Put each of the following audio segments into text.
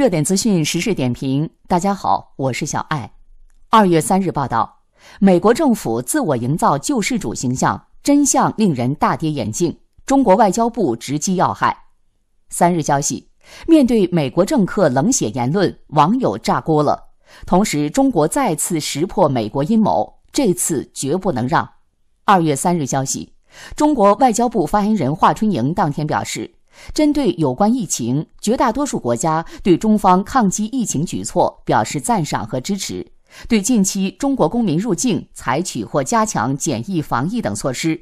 热点资讯、时事点评，大家好，我是小艾。二月三日报道，美国政府自我营造救世主形象，真相令人大跌眼镜。中国外交部直击要害。三日消息，面对美国政客冷血言论，网友炸锅了。同时，中国再次识破美国阴谋，这次绝不能让。二月三日消息，中国外交部发言人华春莹当天表示。针对有关疫情，绝大多数国家对中方抗击疫情举措表示赞赏和支持，对近期中国公民入境采取或加强检疫防疫等措施，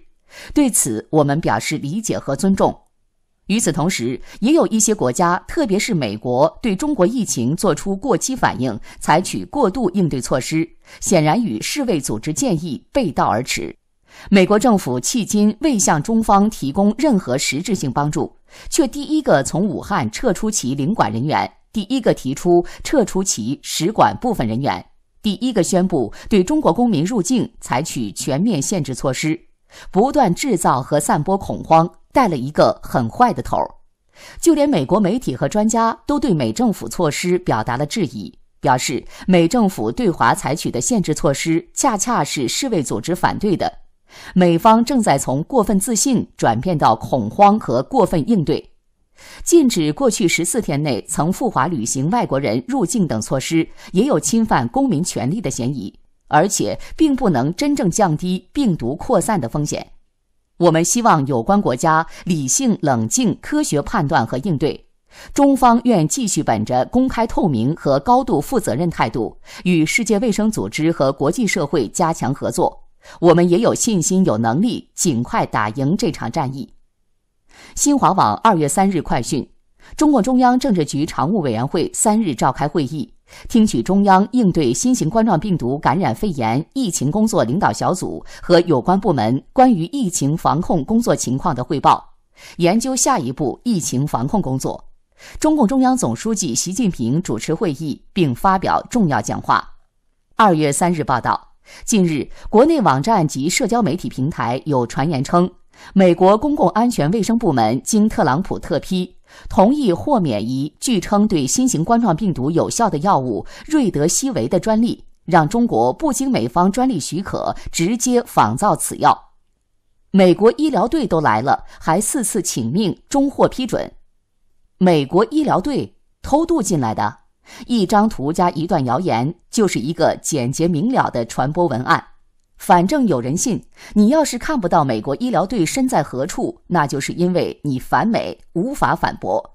对此我们表示理解和尊重。与此同时，也有一些国家，特别是美国，对中国疫情做出过激反应，采取过度应对措施，显然与世卫组织建议背道而驰。美国政府迄今未向中方提供任何实质性帮助。却第一个从武汉撤出其领馆人员，第一个提出撤出其使馆部分人员，第一个宣布对中国公民入境采取全面限制措施，不断制造和散播恐慌，带了一个很坏的头。就连美国媒体和专家都对美政府措施表达了质疑，表示美政府对华采取的限制措施恰恰是世卫组织反对的。美方正在从过分自信转变到恐慌和过分应对，禁止过去十四天内曾赴华旅行外国人入境等措施，也有侵犯公民权利的嫌疑，而且并不能真正降低病毒扩散的风险。我们希望有关国家理性、冷静、科学判断和应对。中方愿继续本着公开、透明和高度负责任态度，与世界卫生组织和国际社会加强合作。我们也有信心、有能力尽快打赢这场战役。新华网二月三日快讯：中共中央政治局常务委员会三日召开会议，听取中央应对新型冠状病毒感染肺炎疫情工作领导小组和有关部门关于疫情防控工作情况的汇报，研究下一步疫情防控工作。中共中央总书记习近平主持会议并发表重要讲话。二月三日报道。近日，国内网站及社交媒体平台有传言称，美国公共安全卫生部门经特朗普特批，同意豁免一据称对新型冠状病毒有效的药物瑞德西韦的专利，让中国不经美方专利许可直接仿造此药。美国医疗队都来了，还四次请命，终获批准。美国医疗队偷渡进来的？一张图加一段谣言就是一个简洁明了的传播文案。反正有人信，你要是看不到美国医疗队身在何处，那就是因为你反美，无法反驳。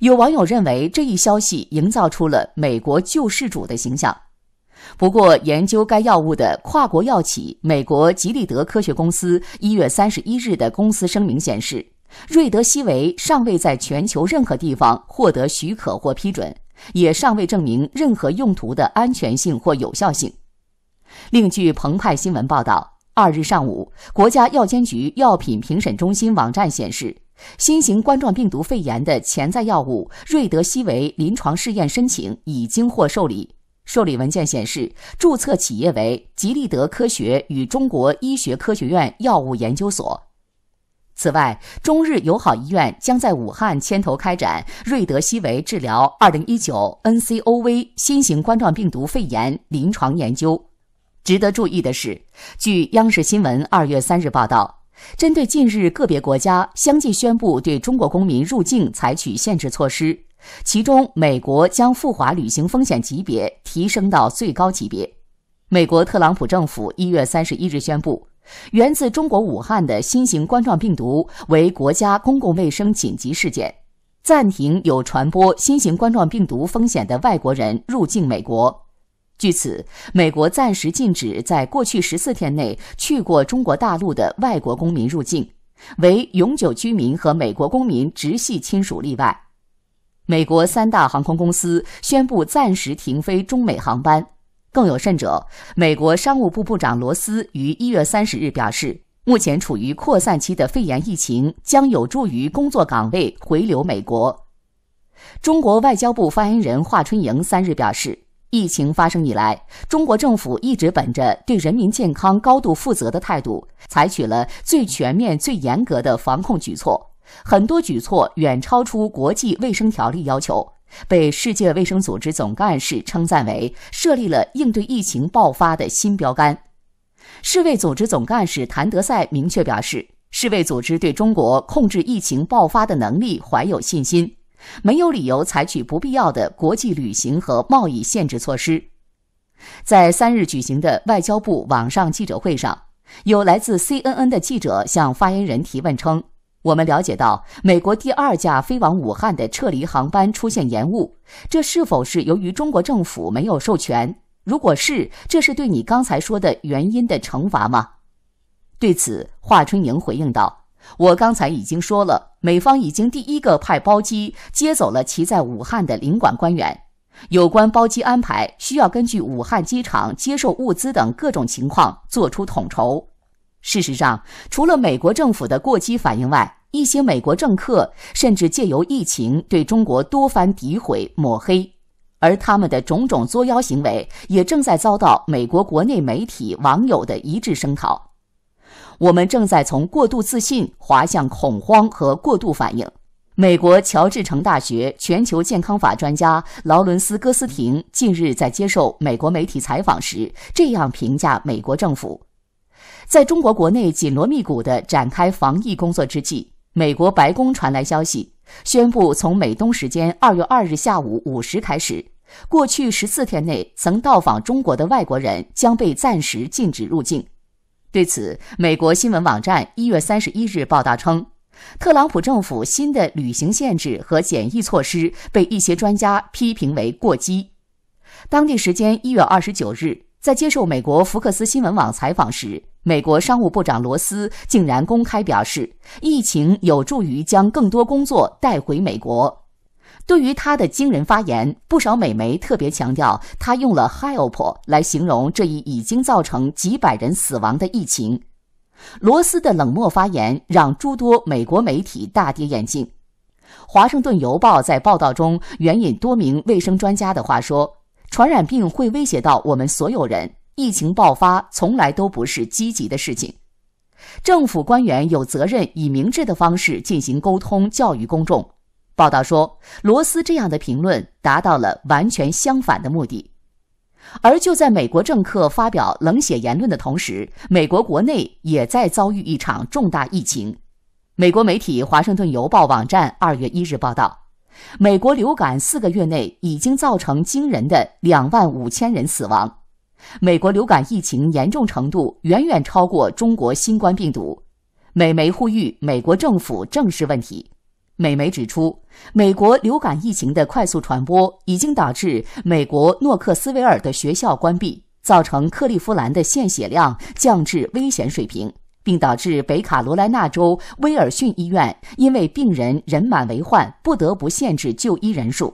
有网友认为这一消息营造出了美国救世主的形象。不过，研究该药物的跨国药企美国吉利德科学公司一月三十一日的公司声明显示，瑞德西韦尚未在全球任何地方获得许可或批准。也尚未证明任何用途的安全性或有效性。另据澎湃新闻报道，二日上午，国家药监局药品评审中心网站显示，新型冠状病毒肺炎的潜在药物瑞德西韦临床试验申请已经获受理。受理文件显示，注册企业为吉利德科学与中国医学科学院药物研究所。此外，中日友好医院将在武汉牵头开展瑞德西韦治疗二零一九 N C O V 新型冠状病毒肺炎临床研究。值得注意的是，据央视新闻二月三日报道，针对近日个别国家相继宣布对中国公民入境采取限制措施，其中美国将赴华旅行风险级别提升到最高级别。美国特朗普政府一月三十一日宣布。源自中国武汉的新型冠状病毒为国家公共卫生紧急事件，暂停有传播新型冠状病毒风险的外国人入境美国。据此，美国暂时禁止在过去十四天内去过中国大陆的外国公民入境，为永久居民和美国公民直系亲属例外。美国三大航空公司宣布暂时停飞中美航班。更有甚者，美国商务部部长罗斯于一月三十日表示，目前处于扩散期的肺炎疫情将有助于工作岗位回流美国。中国外交部发言人华春莹三日表示，疫情发生以来，中国政府一直本着对人民健康高度负责的态度，采取了最全面、最严格的防控举措，很多举措远超出国际卫生条例要求。被世界卫生组织总干事称赞为设立了应对疫情爆发的新标杆。世卫组织总干事谭德赛明确表示，世卫组织对中国控制疫情爆发的能力怀有信心，没有理由采取不必要的国际旅行和贸易限制措施。在三日举行的外交部网上记者会上，有来自 CNN 的记者向发言人提问称。我们了解到，美国第二架飞往武汉的撤离航班出现延误，这是否是由于中国政府没有授权？如果是，这是对你刚才说的原因的惩罚吗？对此，华春莹回应道：“我刚才已经说了，美方已经第一个派包机接走了其在武汉的领馆官员。有关包机安排，需要根据武汉机场接受物资等各种情况做出统筹。”事实上，除了美国政府的过激反应外，一些美国政客甚至借由疫情对中国多番诋毁、抹黑，而他们的种种作妖行为也正在遭到美国国内媒体、网友的一致声讨。我们正在从过度自信滑向恐慌和过度反应。美国乔治城大学全球健康法专家劳伦斯·戈斯廷近日在接受美国媒体采访时，这样评价美国政府。在中国国内紧锣密鼓地展开防疫工作之际，美国白宫传来消息，宣布从美东时间二月二日下午五时开始，过去十四天内曾到访中国的外国人将被暂时禁止入境。对此，美国新闻网站一月三十一日报道称，特朗普政府新的旅行限制和检疫措施被一些专家批评为过激。当地时间一月二十九日，在接受美国福克斯新闻网采访时，美国商务部长罗斯竟然公开表示，疫情有助于将更多工作带回美国。对于他的惊人发言，不少美媒特别强调，他用了 “help” 来形容这一已经造成几百人死亡的疫情。罗斯的冷漠发言让诸多美国媒体大跌眼镜。《华盛顿邮报》在报道中援引多名卫生专家的话说：“传染病会威胁到我们所有人。”疫情爆发从来都不是积极的事情，政府官员有责任以明智的方式进行沟通，教育公众。报道说，罗斯这样的评论达到了完全相反的目的。而就在美国政客发表冷血言论的同时，美国国内也在遭遇一场重大疫情。美国媒体《华盛顿邮报》网站二月一日报道，美国流感四个月内已经造成惊人的两万五千人死亡。美国流感疫情严重程度远远超过中国新冠病毒，美媒呼吁美国政府正视问题。美媒指出，美国流感疫情的快速传播已经导致美国诺克斯维尔的学校关闭，造成克利夫兰的献血量降至危险水平，并导致北卡罗来纳州威尔逊医院因为病人人满为患，不得不限制就医人数。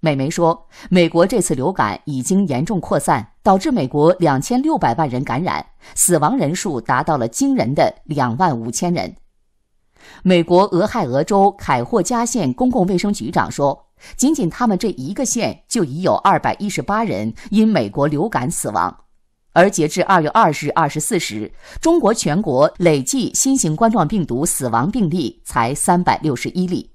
美媒说，美国这次流感已经严重扩散，导致美国两千六百万人感染，死亡人数达到了惊人的两万五千人。美国俄亥俄州凯霍加县公共卫生局长说，仅仅他们这一个县就已有二百一十八人因美国流感死亡。而截至二月二日二十四时，中国全国累计新型冠状病毒死亡病例才三百六十一例。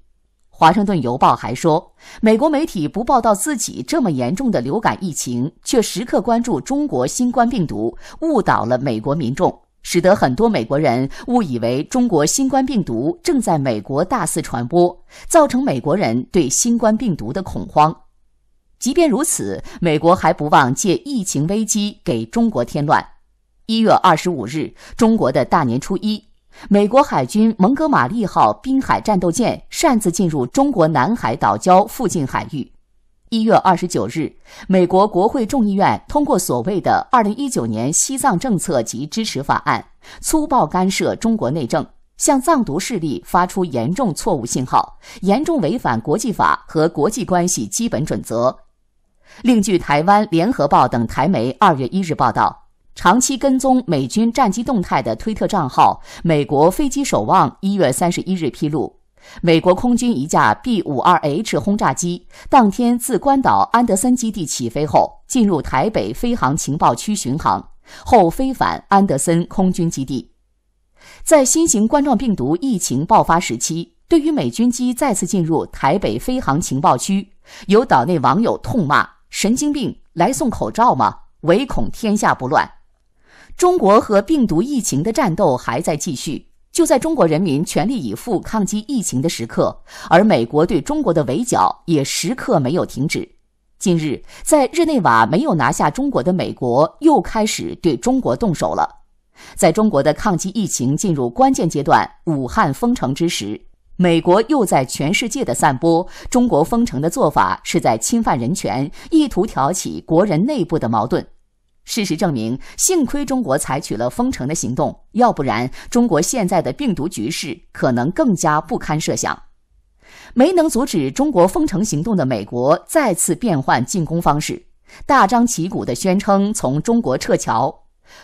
《华盛顿邮报》还说，美国媒体不报道自己这么严重的流感疫情，却时刻关注中国新冠病毒，误导了美国民众，使得很多美国人误以为中国新冠病毒正在美国大肆传播，造成美国人对新冠病毒的恐慌。即便如此，美国还不忘借疫情危机给中国添乱。一月二十五日，中国的大年初一。美国海军“蒙哥马利”号滨海战斗舰擅自进入中国南海岛礁附近海域。一月二十九日，美国国会众议院通过所谓的《二零一九年西藏政策及支持法案》，粗暴干涉中国内政，向藏独势力发出严重错误信号，严重违反国际法和国际关系基本准则。另据台湾联合报等台媒二月一日报道。长期跟踪美军战机动态的推特账号“美国飞机守望”一月三十一日披露，美国空军一架 B-52H 轰炸机当天自关岛安德森基地起飞后，进入台北飞航情报区巡航，后飞返安德森空军基地。在新型冠状病毒疫情爆发时期，对于美军机再次进入台北飞航情报区，有岛内网友痛骂：“神经病，来送口罩吗？唯恐天下不乱。”中国和病毒疫情的战斗还在继续。就在中国人民全力以赴抗击疫情的时刻，而美国对中国的围剿也时刻没有停止。近日，在日内瓦没有拿下中国的美国又开始对中国动手了。在中国的抗击疫情进入关键阶段、武汉封城之时，美国又在全世界的散播中国封城的做法是在侵犯人权，意图挑起国人内部的矛盾。事实证明，幸亏中国采取了封城的行动，要不然中国现在的病毒局势可能更加不堪设想。没能阻止中国封城行动的美国，再次变换进攻方式，大张旗鼓地宣称从中国撤侨，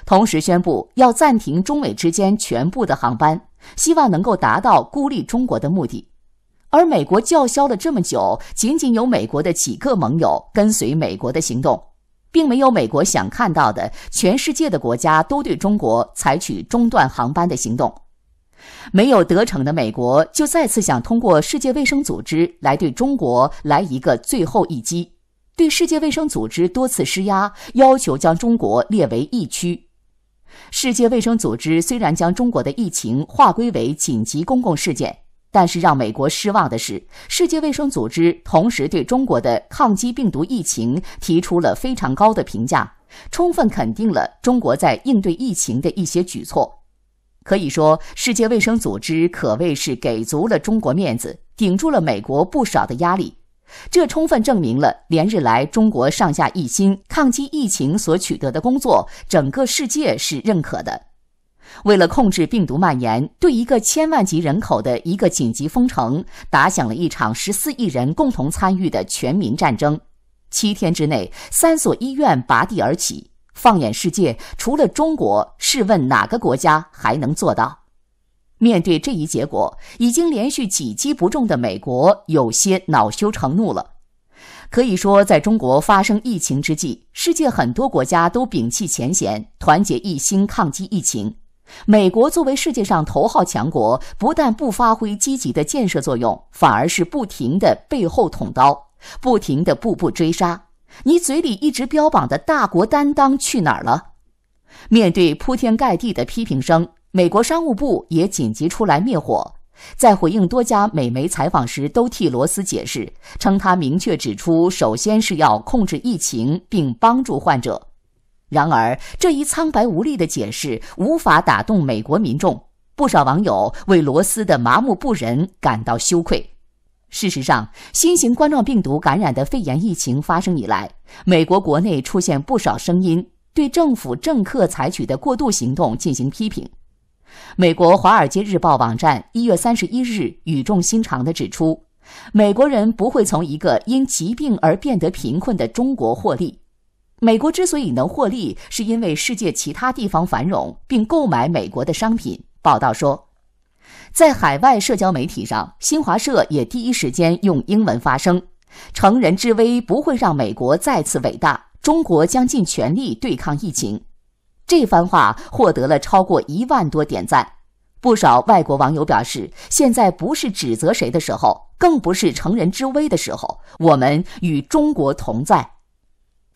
同时宣布要暂停中美之间全部的航班，希望能够达到孤立中国的目的。而美国叫嚣了这么久，仅仅有美国的几个盟友跟随美国的行动。并没有美国想看到的，全世界的国家都对中国采取中断航班的行动，没有得逞的美国就再次想通过世界卫生组织来对中国来一个最后一击，对世界卫生组织多次施压，要求将中国列为疫区。世界卫生组织虽然将中国的疫情划归为紧急公共事件。但是让美国失望的是，世界卫生组织同时对中国的抗击病毒疫情提出了非常高的评价，充分肯定了中国在应对疫情的一些举措。可以说，世界卫生组织可谓是给足了中国面子，顶住了美国不少的压力。这充分证明了连日来中国上下一心抗击疫情所取得的工作，整个世界是认可的。为了控制病毒蔓延，对一个千万级人口的一个紧急封城，打响了一场十四亿人共同参与的全民战争。七天之内，三所医院拔地而起。放眼世界，除了中国，试问哪个国家还能做到？面对这一结果，已经连续几击不中的美国有些恼羞成怒了。可以说，在中国发生疫情之际，世界很多国家都摒弃前嫌，团结一心抗击疫情。美国作为世界上头号强国，不但不发挥积极的建设作用，反而是不停的背后捅刀，不停的步步追杀。你嘴里一直标榜的大国担当去哪儿了？面对铺天盖地的批评声，美国商务部也紧急出来灭火，在回应多家美媒采访时，都替罗斯解释，称他明确指出，首先是要控制疫情，并帮助患者。然而，这一苍白无力的解释无法打动美国民众。不少网友为罗斯的麻木不仁感到羞愧。事实上，新型冠状病毒感染的肺炎疫情发生以来，美国国内出现不少声音，对政府政客采取的过度行动进行批评。美国《华尔街日报》网站一月三十一日语重心长地指出：“美国人不会从一个因疾病而变得贫困的中国获利。”美国之所以能获利，是因为世界其他地方繁荣并购买美国的商品。报道说，在海外社交媒体上，新华社也第一时间用英文发声：“成人之危不会让美国再次伟大，中国将尽全力对抗疫情。”这番话获得了超过一万多点赞。不少外国网友表示：“现在不是指责谁的时候，更不是成人之危的时候，我们与中国同在。”